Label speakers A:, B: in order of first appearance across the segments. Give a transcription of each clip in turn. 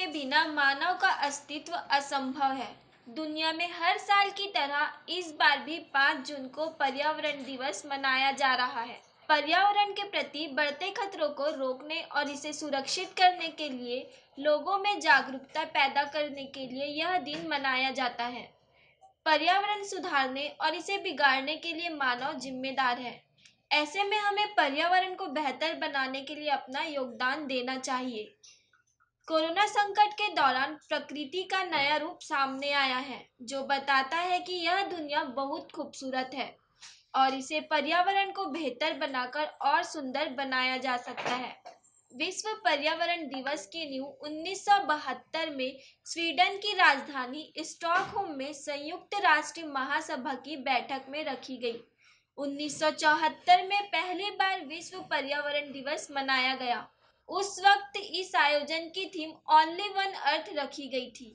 A: के बिना मानव का अस्तित्व असंभव है दुनिया में हर साल की तरह इस बार भी 5 जून को पर्यावरण दिवस मनाया जा रहा है पर्यावरण के प्रति बढ़ते खतरों को रोकने और इसे सुरक्षित करने के लिए लोगों में जागरूकता पैदा करने के लिए यह दिन मनाया जाता है पर्यावरण सुधारने और इसे बिगाड़ने के लिए मानव जिम्मेदार है ऐसे में हमें पर्यावरण को बेहतर बनाने के लिए अपना योगदान देना चाहिए कोरोना संकट के दौरान प्रकृति का नया रूप सामने आया है जो बताता है कि यह दुनिया बहुत खूबसूरत है और इसे पर्यावरण को बेहतर बनाकर और सुंदर बनाया जा सकता है विश्व पर्यावरण दिवस की नींव 1972 में स्वीडन की राजधानी स्टॉकहोम में संयुक्त राष्ट्र महासभा की बैठक में रखी गई 1974 में पहली बार विश्व पर्यावरण दिवस मनाया गया उस वक्त इस आयोजन की थीम ओनली वन अर्थ रखी गई थी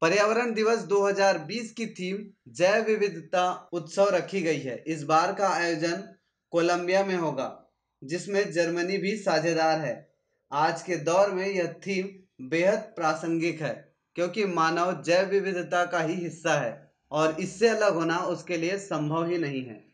B: पर्यावरण दिवस 2020 की थीम जैव विविधता उत्सव रखी गई है इस बार का आयोजन कोलंबिया में होगा जिसमें जर्मनी भी साझेदार है आज के दौर में यह थीम बेहद प्रासंगिक है क्योंकि मानव जैव विविधता का ही हिस्सा है और इससे अलग होना उसके लिए संभव ही नहीं है